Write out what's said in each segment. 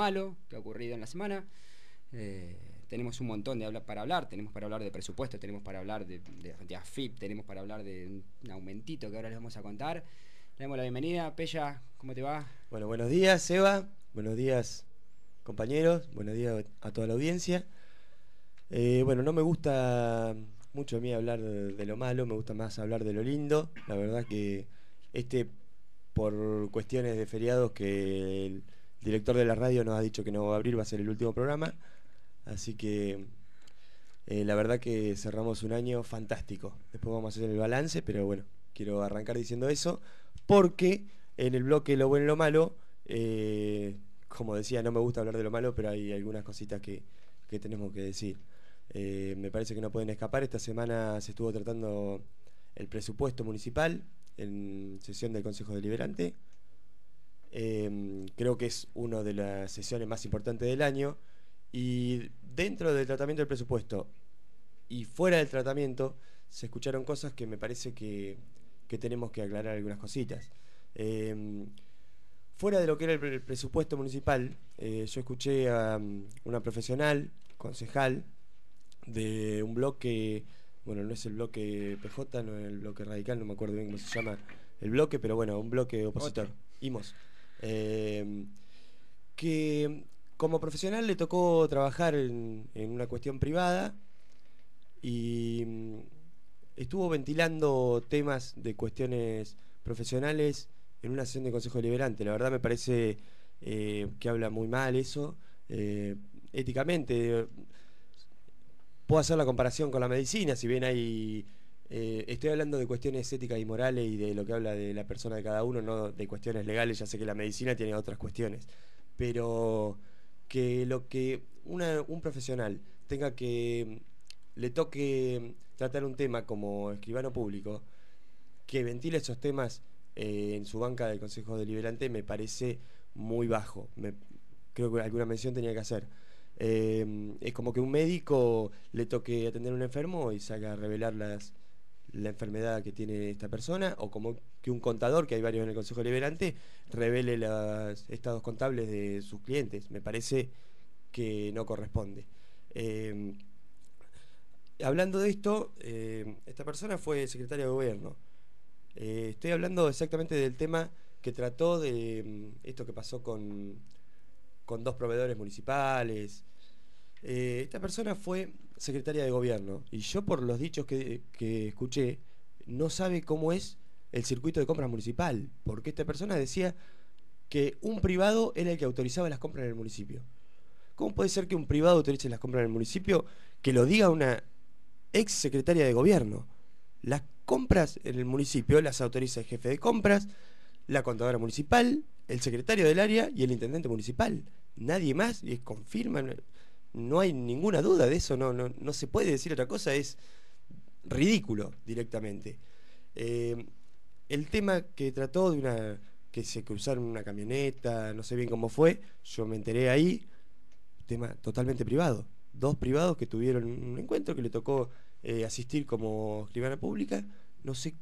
malo que ha ocurrido en la semana. Eh, tenemos un montón de habla para hablar, tenemos para hablar de presupuesto, tenemos para hablar de, AFIP, tenemos para hablar de un aumentito que ahora les vamos a contar. Le damos la bienvenida, Pella, ¿cómo te va? Bueno, buenos días, Eva, buenos días, compañeros, buenos días a toda la audiencia. Eh, bueno, no me gusta mucho a mí hablar de, lo malo, me gusta más hablar de lo lindo. La verdad que este, por cuestiones de feriados que... El, director de la radio nos ha dicho que no va a abrir, va a ser el último programa. Así que eh, la verdad que cerramos un año fantástico. Después vamos a hacer el balance, pero bueno, quiero arrancar diciendo eso, porque en el bloque Lo bueno y lo malo, eh, como decía, no me gusta hablar de lo malo, pero hay algunas cositas que, tenemos que decir. Eh, me parece que no pueden escapar. Esta semana se estuvo tratando el presupuesto municipal en sesión del Consejo Deliberante. Em, creo que es una de las sesiones más importantes del año. Y dentro del tratamiento del presupuesto y fuera del tratamiento, se escucharon cosas que me parece que, tenemos que aclarar algunas cositas. Em, fuera de lo que era el, presupuesto municipal, eh, yo escuché a um, una profesional, concejal, de un bloque, bueno, no es el bloque PJ, no es el bloque radical, no me acuerdo bien cómo se llama el bloque, pero bueno, un bloque opositor, IMOS. Eh, que como profesional le tocó trabajar en, una cuestión privada y mm, estuvo ventilando temas de cuestiones profesionales en una sesión de Consejo Deliberante. La verdad me parece eh, que habla muy mal eso. Eh, éticamente, puedo hacer la comparación con la medicina, si bien hay eh, estoy hablando de cuestiones éticas y morales y de lo que habla de la persona de cada uno, no de cuestiones legales. Ya sé que la medicina tiene otras cuestiones, pero que lo que un profesional tenga que mm, le toque mm, tratar un tema como escribano público, que ventile esos temas eh, en su banca del Consejo Deliberante me parece muy bajo. creo que alguna mención tenía que hacer. Eh, es como que un médico le toque atender a un enfermo y salga a revelar las la enfermedad que tiene esta persona o como que un contador, que hay varios en el Consejo Liberante, revele los estados contables de sus clientes. Me parece que no corresponde. Eh, hablando de esto, eh, esta persona fue secretaria de gobierno. Eh, estoy hablando exactamente del tema que trató de mm, esto que pasó con, con dos proveedores municipales. esta persona fue secretaria de gobierno y yo por los dichos que, escuché, no sabe cómo es el circuito de compras municipal, porque esta persona decía que un privado era el que autorizaba las compras en el municipio. ¿Cómo puede ser que un privado autorice las compras en el municipio que lo diga una ex secretaria de gobierno? Las compras en el municipio las autoriza el jefe de compras, la contadora municipal, el secretario del área y el intendente municipal. Nadie más y es confirmado no hay ninguna duda de eso, no, no, no se puede decir otra cosa, es ridículo directamente. Eh, el tema que trató de una que se cruzaron una camioneta, no sé bien cómo fue, yo me enteré ahí, tema totalmente privado, dos privados que tuvieron un encuentro que le tocó eh, asistir como escribana pública, no sé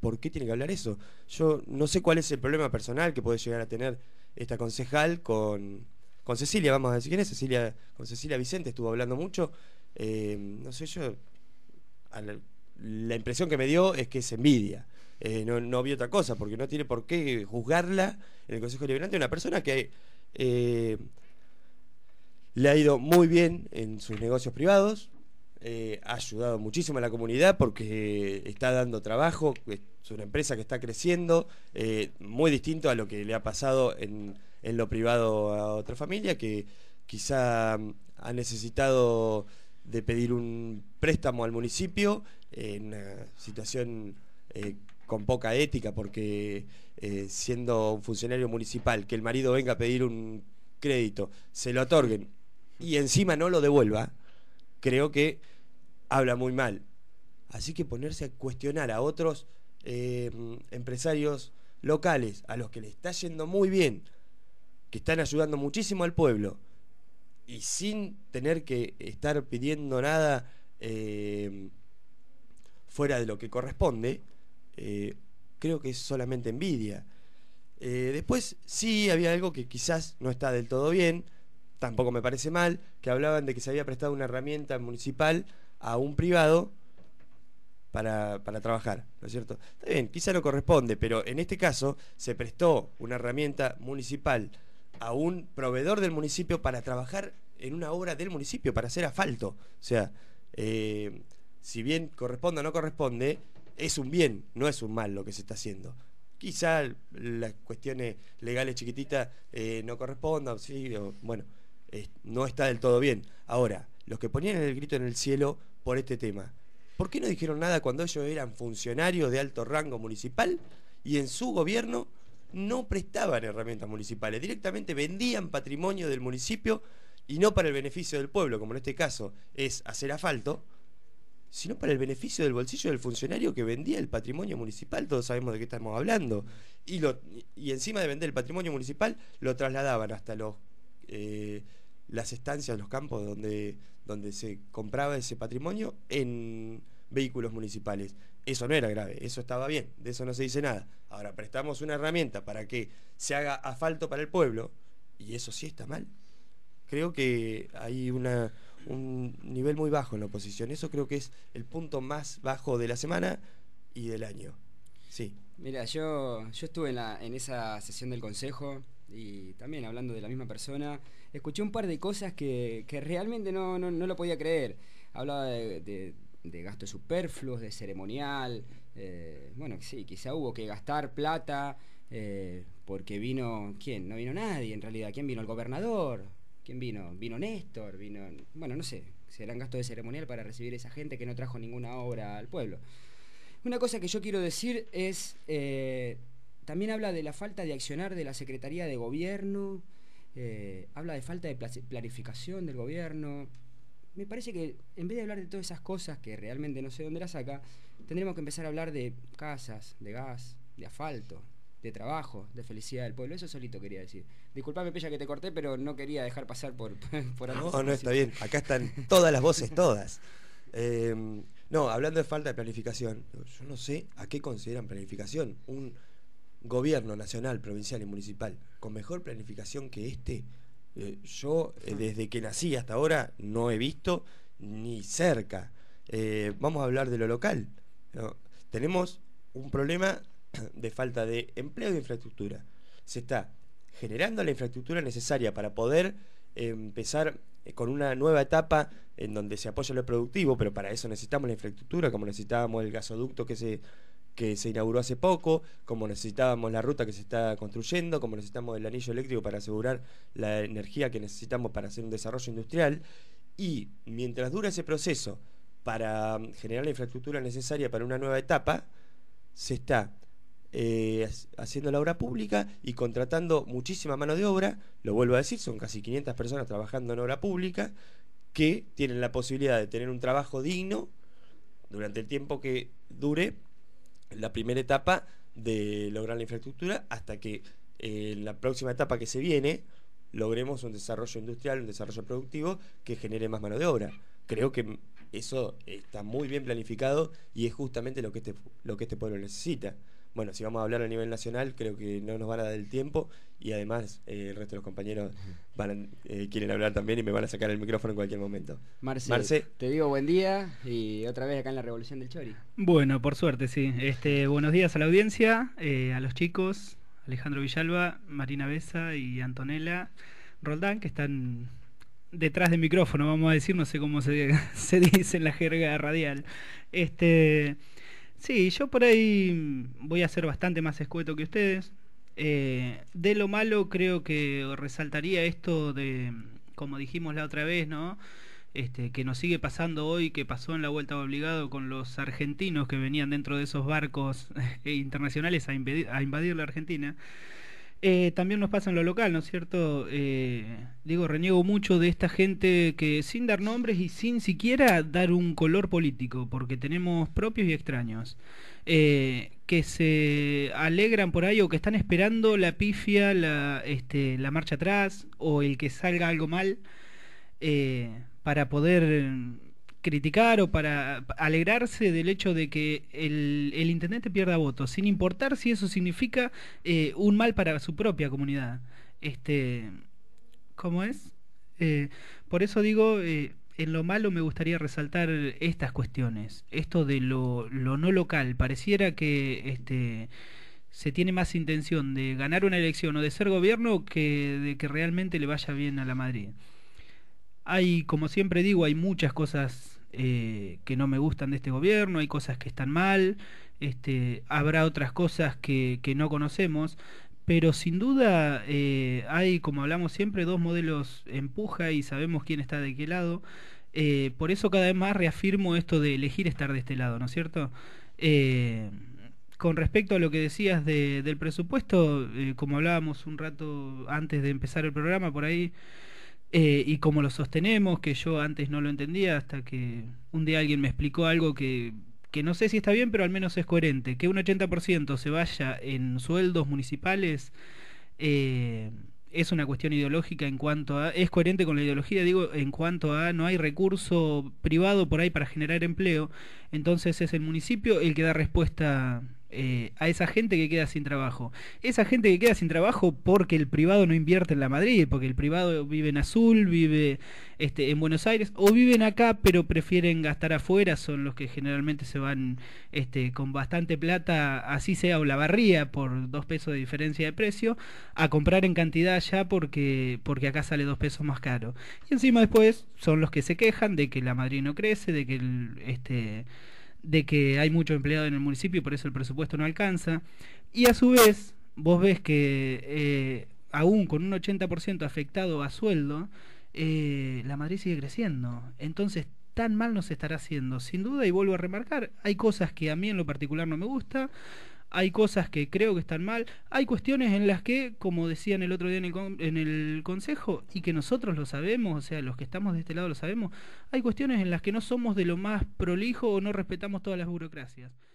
por qué tiene que hablar eso. Yo no sé cuál es el problema personal que puede llegar a tener esta concejal con con Cecilia, vamos a decir quién es Cecilia, con Cecilia Vicente estuvo hablando mucho. Eh, no sé, yo la, impresión que me dio es que es envidia. Eh, no, no vi otra cosa, porque no tiene por qué juzgarla en el Consejo Liberante una persona que eh, le ha ido muy bien en sus negocios privados, ha ayudado muchísimo a la comunidad porque está dando trabajo, es una empresa que está creciendo, muy distinto a lo que le ha pasado en en lo privado a otra familia que quizá ha necesitado de pedir un préstamo al municipio en una situación eh, con poca ética, porque eh, siendo un funcionario municipal, que el marido venga a pedir un crédito, se lo otorguen y encima no lo devuelva, creo que habla muy mal. Así que ponerse a cuestionar a otros eh, empresarios locales, a los que le está yendo muy bien, que están ayudando muchísimo al pueblo y sin tener que estar pidiendo nada eh, fuera de lo que corresponde, eh, creo que es solamente envidia. Eh, después sí había algo que quizás no está del todo bien, tampoco me parece mal, que hablaban de que se había prestado una herramienta municipal a un privado para, para, trabajar, ¿no es cierto? Está bien, quizá no corresponde, pero en este caso se prestó una herramienta municipal a un proveedor del municipio para trabajar en una obra del municipio, para hacer asfalto. O sea, eh, si bien corresponde o no corresponde, es un bien, no es un mal lo que se está haciendo. Quizá las cuestiones legales chiquititas eh, no correspondan, sí, bueno, eh, no está del todo bien. Ahora, los que ponían el grito en el cielo por este tema, ¿por qué no dijeron nada cuando ellos eran funcionarios de alto rango municipal y en su gobierno no prestaban herramientas municipales, directamente vendían patrimonio del municipio y no para el beneficio del pueblo, como en este caso es hacer asfalto, sino para el beneficio del bolsillo del funcionario que vendía el patrimonio municipal, todos sabemos de qué estamos hablando, y, lo, y encima de vender el patrimonio municipal lo trasladaban hasta los, eh, las estancias, los campos donde, donde se compraba ese patrimonio en vehículos municipales eso no era grave, eso estaba bien, de eso no se dice nada. Ahora prestamos una herramienta para que se haga asfalto para el pueblo, y eso sí está mal. Creo que hay un nivel muy bajo en la oposición. Eso creo que es el punto más bajo de la semana y del año. Sí. Mira, yo, yo estuve en, esa sesión del Consejo y también hablando de la misma persona, escuché un par de cosas que, realmente no, lo podía creer. Hablaba de de gastos superfluos, de ceremonial. Eh, bueno, sí, quizá hubo que gastar plata eh, porque vino, ¿quién? No vino nadie en realidad. ¿Quién vino? El gobernador. ¿Quién vino? Vino Néstor, vino... Bueno, no sé, serán gastos de ceremonial para recibir esa gente que no trajo ninguna obra al pueblo. Una cosa que yo quiero decir es, eh, también habla de la falta de accionar de la Secretaría de Gobierno, habla de falta de planificación del gobierno, me parece que en vez de hablar de todas esas cosas que realmente no sé dónde las saca, tendremos que empezar a hablar de casas, de gas, de asfalto, de trabajo, de felicidad del pueblo. Eso solito quería decir. Disculpame, Pella, que te corté, pero no quería dejar pasar por, algo. No, no, está bien. Acá están todas las voces, todas. Eh, no, hablando de falta de planificación, yo no sé a qué consideran planificación. Un gobierno nacional, provincial y municipal con mejor planificación que este eh, yo eh, desde que nací hasta ahora no he visto ni cerca. Eh, vamos a hablar de lo local. Tenemos un problema de falta de empleo y de infraestructura. Se está generando la infraestructura necesaria para poder empezar con una nueva etapa en donde se apoya lo productivo, pero para eso necesitamos la infraestructura, como necesitábamos el gasoducto que se que se inauguró hace poco, como necesitábamos la ruta que se está construyendo, como necesitamos el anillo eléctrico para asegurar la energía que necesitamos para hacer un desarrollo industrial. Y mientras dura ese proceso para generar la infraestructura necesaria para una nueva etapa, se está eh, haciendo la obra pública y contratando muchísima mano de obra, lo vuelvo a decir, son casi 500 personas trabajando en obra pública, que tienen la posibilidad de tener un trabajo digno durante el tiempo que dure la primera etapa de lograr la infraestructura hasta que en eh, la próxima etapa que se viene logremos un desarrollo industrial, un desarrollo productivo que genere más mano de obra. Creo que eso está muy bien planificado y es justamente lo que este, lo que este pueblo necesita bueno, si vamos a hablar a nivel nacional, creo que no nos van a dar el tiempo y además eh, el resto de los compañeros van, eh, quieren hablar también y me van a sacar el micrófono en cualquier momento. Marce, te digo buen día y otra vez acá en la Revolución del Chori. Bueno, por suerte, sí. Este, buenos días a la audiencia, eh, a los chicos, Alejandro Villalba, Marina Besa y Antonella Roldán, que están detrás del micrófono, vamos a decir, no sé cómo se, se dice en la jerga radial. Este... Sí, yo por ahí voy a ser bastante más escueto que ustedes. Eh, de lo malo creo que resaltaría esto de, como dijimos la otra vez, ¿no? Este, que nos sigue pasando hoy, que pasó en la vuelta obligado con los argentinos que venían dentro de esos barcos internacionales a, invadir, a invadir la Argentina. Eh, también nos pasa en lo local, ¿no es cierto? Eh, digo, reniego mucho de esta gente que sin dar nombres y sin siquiera dar un color político, porque tenemos propios y extraños, eh, que se alegran por ahí o que están esperando la pifia, la este, marcha atrás o el que salga algo mal para poder criticar o para alegrarse del hecho de que el, el intendente pierda votos, sin importar si eso significa eh, un mal para su propia comunidad. Este, ¿Cómo es? Eh, por eso digo, eh, en lo malo me gustaría resaltar estas cuestiones, esto de lo, lo no local. Pareciera que este, se tiene más intención de ganar una elección o de ser gobierno que de que realmente le vaya bien a la Madrid. Hay, como siempre digo, hay muchas cosas eh, que no me gustan de este gobierno, hay cosas que están mal, este, habrá otras cosas que, no conocemos, pero sin duda eh, hay, como hablamos siempre, dos modelos empuja y sabemos quién está de qué lado. Eh, por eso cada vez más reafirmo esto de elegir estar de este lado, ¿no es cierto? con respecto a lo que decías del presupuesto, como hablábamos un rato antes de empezar el programa, por ahí eh, y como lo sostenemos, que yo antes no lo entendía, hasta que un día alguien me explicó algo que, que no sé si está bien, pero al menos es coherente, que un 80% se vaya en sueldos municipales. Eh, es una cuestión ideológica en cuanto a, es coherente con la ideología, digo, en cuanto a no hay recurso privado por ahí para generar empleo, entonces es el municipio el que da respuesta eh, a esa gente que queda sin trabajo. Esa gente que queda sin trabajo porque el privado no invierte en la Madrid, porque el privado vive en Azul, vive este, en Buenos Aires, o viven acá pero prefieren gastar afuera, son los que generalmente se van este, con bastante plata, así sea o la barría por dos pesos de diferencia de precio, a comprar en cantidad ya porque, porque acá sale dos pesos más caro. Y encima después son los que se quejan de que la Madrid no crece, de que el, este de que hay mucho empleado en el municipio y por eso el presupuesto no alcanza. Y a su vez, vos ves que eh, aún con un 80% afectado a sueldo, eh, la Madrid sigue creciendo. Entonces, tan mal nos estará haciendo. Sin duda, y vuelvo a remarcar, hay cosas que a mí en lo particular no me gusta, hay cosas que creo que están mal, hay cuestiones en las que, como decían el otro día en el, Consejo, y que nosotros lo sabemos, o sea, los que estamos de este lado lo sabemos, hay cuestiones en las que no somos de lo más prolijo o no respetamos todas las burocracias.